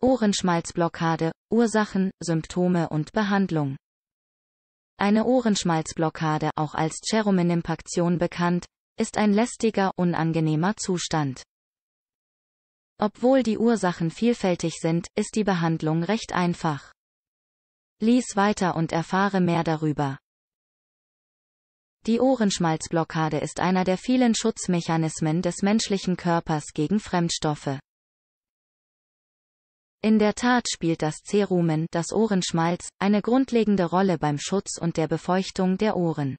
Ohrenschmalzblockade, Ursachen, Symptome und Behandlung. Eine Ohrenschmalzblockade, auch als Cheromenimpaktion bekannt, ist ein lästiger, unangenehmer Zustand. Obwohl die Ursachen vielfältig sind, ist die Behandlung recht einfach. Lies weiter und erfahre mehr darüber. Die Ohrenschmalzblockade ist einer der vielen Schutzmechanismen des menschlichen Körpers gegen Fremdstoffe. In der Tat spielt das Cerumen, das Ohrenschmalz, eine grundlegende Rolle beim Schutz und der Befeuchtung der Ohren.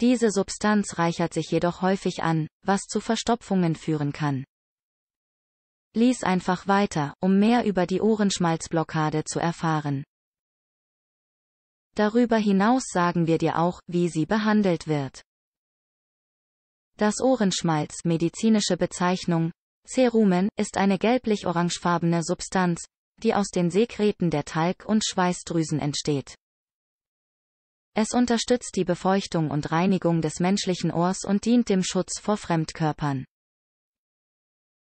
Diese Substanz reichert sich jedoch häufig an, was zu Verstopfungen führen kann. Lies einfach weiter, um mehr über die Ohrenschmalzblockade zu erfahren. Darüber hinaus sagen wir dir auch, wie sie behandelt wird. Das Ohrenschmalz, medizinische Bezeichnung, Cerumen ist eine gelblich-orangefarbene Substanz, die aus den Sekreten der Talg- und Schweißdrüsen entsteht. Es unterstützt die Befeuchtung und Reinigung des menschlichen Ohrs und dient dem Schutz vor Fremdkörpern.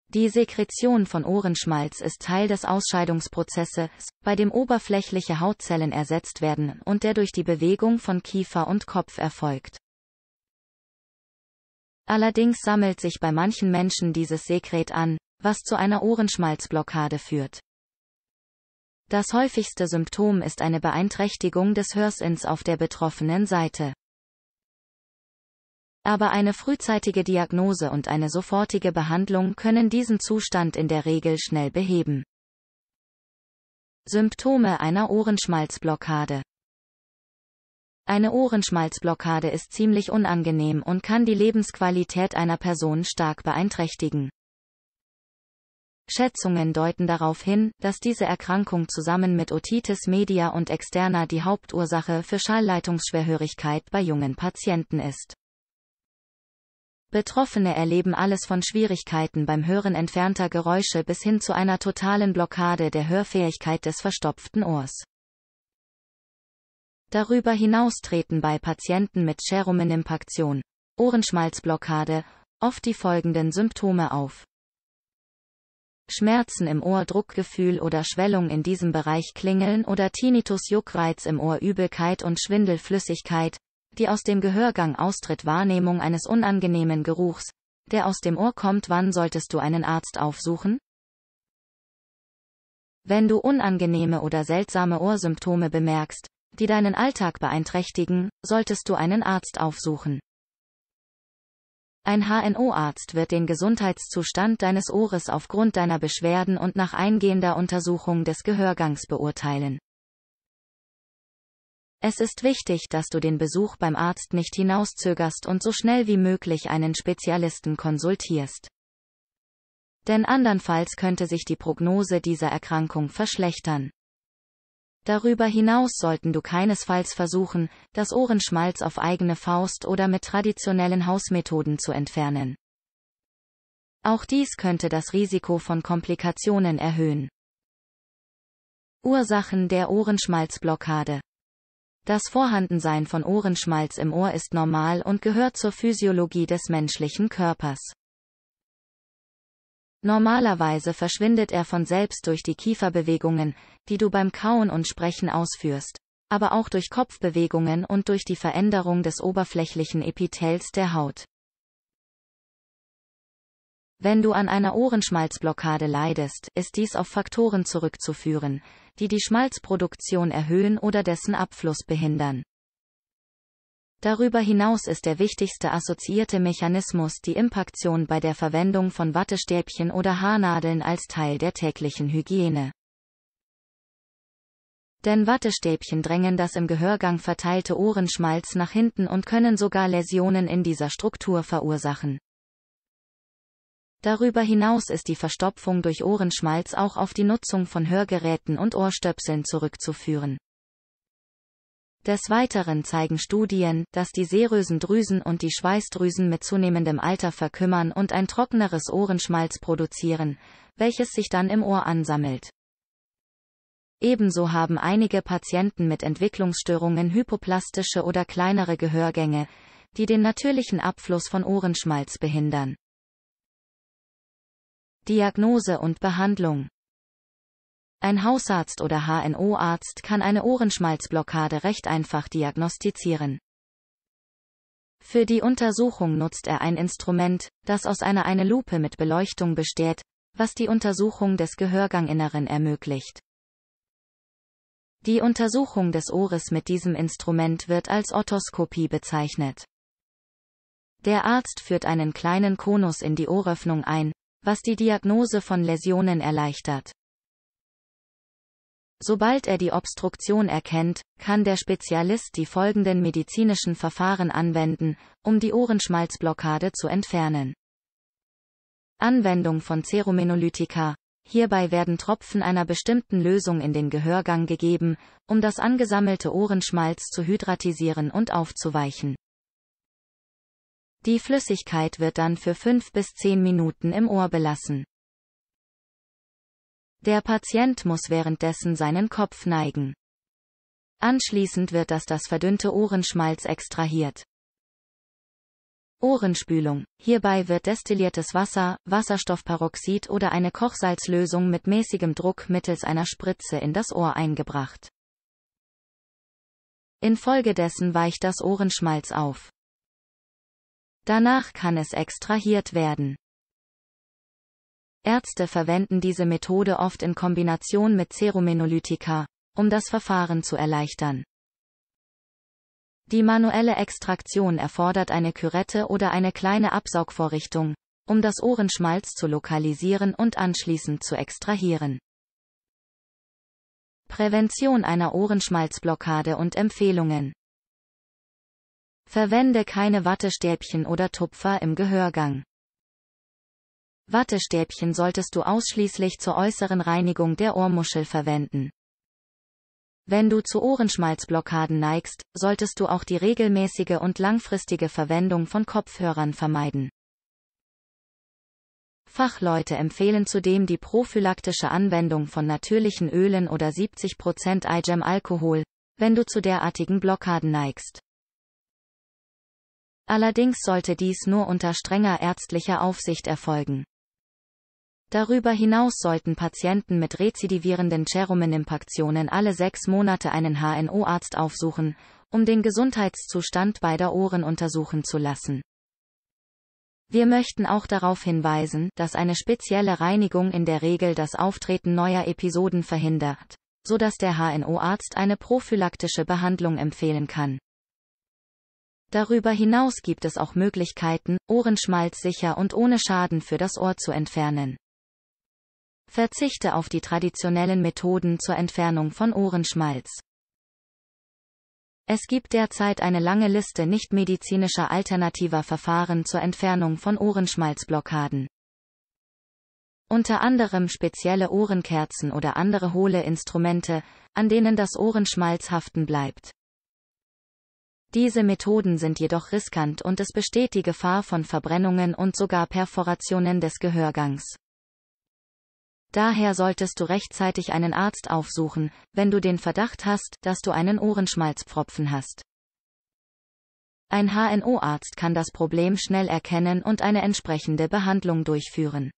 Die Sekretion von Ohrenschmalz ist Teil des Ausscheidungsprozesses, bei dem oberflächliche Hautzellen ersetzt werden und der durch die Bewegung von Kiefer und Kopf erfolgt. Allerdings sammelt sich bei manchen Menschen dieses Sekret an, was zu einer Ohrenschmalzblockade führt. Das häufigste Symptom ist eine Beeinträchtigung des Hörsinns auf der betroffenen Seite. Aber eine frühzeitige Diagnose und eine sofortige Behandlung können diesen Zustand in der Regel schnell beheben. Symptome einer Ohrenschmalzblockade eine Ohrenschmalzblockade ist ziemlich unangenehm und kann die Lebensqualität einer Person stark beeinträchtigen. Schätzungen deuten darauf hin, dass diese Erkrankung zusammen mit Otitis media und externa die Hauptursache für Schallleitungsschwerhörigkeit bei jungen Patienten ist. Betroffene erleben alles von Schwierigkeiten beim Hören entfernter Geräusche bis hin zu einer totalen Blockade der Hörfähigkeit des verstopften Ohrs. Darüber hinaus treten bei Patienten mit Scherumenimpaktion, Ohrenschmalzblockade, oft die folgenden Symptome auf. Schmerzen im Ohr, Druckgefühl oder Schwellung in diesem Bereich, Klingeln oder Tinnitus, Juckreiz im Ohr, Übelkeit und Schwindelflüssigkeit, die aus dem Gehörgang austritt, Wahrnehmung eines unangenehmen Geruchs, der aus dem Ohr kommt, wann solltest du einen Arzt aufsuchen? Wenn du unangenehme oder seltsame Ohrsymptome bemerkst, die deinen Alltag beeinträchtigen, solltest du einen Arzt aufsuchen. Ein HNO-Arzt wird den Gesundheitszustand deines Ohres aufgrund deiner Beschwerden und nach eingehender Untersuchung des Gehörgangs beurteilen. Es ist wichtig, dass du den Besuch beim Arzt nicht hinauszögerst und so schnell wie möglich einen Spezialisten konsultierst. Denn andernfalls könnte sich die Prognose dieser Erkrankung verschlechtern. Darüber hinaus sollten du keinesfalls versuchen, das Ohrenschmalz auf eigene Faust oder mit traditionellen Hausmethoden zu entfernen. Auch dies könnte das Risiko von Komplikationen erhöhen. Ursachen der Ohrenschmalzblockade Das Vorhandensein von Ohrenschmalz im Ohr ist normal und gehört zur Physiologie des menschlichen Körpers. Normalerweise verschwindet er von selbst durch die Kieferbewegungen, die du beim Kauen und Sprechen ausführst, aber auch durch Kopfbewegungen und durch die Veränderung des oberflächlichen Epithels der Haut. Wenn du an einer Ohrenschmalzblockade leidest, ist dies auf Faktoren zurückzuführen, die die Schmalzproduktion erhöhen oder dessen Abfluss behindern. Darüber hinaus ist der wichtigste assoziierte Mechanismus die Impaktion bei der Verwendung von Wattestäbchen oder Haarnadeln als Teil der täglichen Hygiene. Denn Wattestäbchen drängen das im Gehörgang verteilte Ohrenschmalz nach hinten und können sogar Läsionen in dieser Struktur verursachen. Darüber hinaus ist die Verstopfung durch Ohrenschmalz auch auf die Nutzung von Hörgeräten und Ohrstöpseln zurückzuführen. Des Weiteren zeigen Studien, dass die serösen Drüsen und die Schweißdrüsen mit zunehmendem Alter verkümmern und ein trockeneres Ohrenschmalz produzieren, welches sich dann im Ohr ansammelt. Ebenso haben einige Patienten mit Entwicklungsstörungen hypoplastische oder kleinere Gehörgänge, die den natürlichen Abfluss von Ohrenschmalz behindern. Diagnose und Behandlung ein Hausarzt oder HNO-Arzt kann eine Ohrenschmalzblockade recht einfach diagnostizieren. Für die Untersuchung nutzt er ein Instrument, das aus einer eine Lupe mit Beleuchtung besteht, was die Untersuchung des Gehörganginneren ermöglicht. Die Untersuchung des Ohres mit diesem Instrument wird als Otoskopie bezeichnet. Der Arzt führt einen kleinen Konus in die Ohröffnung ein, was die Diagnose von Läsionen erleichtert. Sobald er die Obstruktion erkennt, kann der Spezialist die folgenden medizinischen Verfahren anwenden, um die Ohrenschmalzblockade zu entfernen. Anwendung von Cerumenolytika. Hierbei werden Tropfen einer bestimmten Lösung in den Gehörgang gegeben, um das angesammelte Ohrenschmalz zu hydratisieren und aufzuweichen. Die Flüssigkeit wird dann für 5 bis 10 Minuten im Ohr belassen. Der Patient muss währenddessen seinen Kopf neigen. Anschließend wird das das verdünnte Ohrenschmalz extrahiert. Ohrenspülung. Hierbei wird destilliertes Wasser, Wasserstoffperoxid oder eine Kochsalzlösung mit mäßigem Druck mittels einer Spritze in das Ohr eingebracht. Infolgedessen weicht das Ohrenschmalz auf. Danach kann es extrahiert werden. Ärzte verwenden diese Methode oft in Kombination mit Cerumenolytika, um das Verfahren zu erleichtern. Die manuelle Extraktion erfordert eine Kürette oder eine kleine Absaugvorrichtung, um das Ohrenschmalz zu lokalisieren und anschließend zu extrahieren. Prävention einer Ohrenschmalzblockade und Empfehlungen. Verwende keine Wattestäbchen oder Tupfer im Gehörgang. Wattestäbchen solltest du ausschließlich zur äußeren Reinigung der Ohrmuschel verwenden. Wenn du zu Ohrenschmalzblockaden neigst, solltest du auch die regelmäßige und langfristige Verwendung von Kopfhörern vermeiden. Fachleute empfehlen zudem die prophylaktische Anwendung von natürlichen Ölen oder 70% IGEM Alkohol, wenn du zu derartigen Blockaden neigst. Allerdings sollte dies nur unter strenger ärztlicher Aufsicht erfolgen. Darüber hinaus sollten Patienten mit rezidivierenden Cherumen-Impaktionen alle sechs Monate einen HNO-Arzt aufsuchen, um den Gesundheitszustand beider Ohren untersuchen zu lassen. Wir möchten auch darauf hinweisen, dass eine spezielle Reinigung in der Regel das Auftreten neuer Episoden verhindert, so dass der HNO-Arzt eine prophylaktische Behandlung empfehlen kann. Darüber hinaus gibt es auch Möglichkeiten, Ohrenschmalz sicher und ohne Schaden für das Ohr zu entfernen. Verzichte auf die traditionellen Methoden zur Entfernung von Ohrenschmalz. Es gibt derzeit eine lange Liste nichtmedizinischer alternativer Verfahren zur Entfernung von Ohrenschmalzblockaden. Unter anderem spezielle Ohrenkerzen oder andere hohle Instrumente, an denen das Ohrenschmalz haften bleibt. Diese Methoden sind jedoch riskant und es besteht die Gefahr von Verbrennungen und sogar Perforationen des Gehörgangs. Daher solltest du rechtzeitig einen Arzt aufsuchen, wenn du den Verdacht hast, dass du einen Ohrenschmalzpfropfen hast. Ein HNO-Arzt kann das Problem schnell erkennen und eine entsprechende Behandlung durchführen.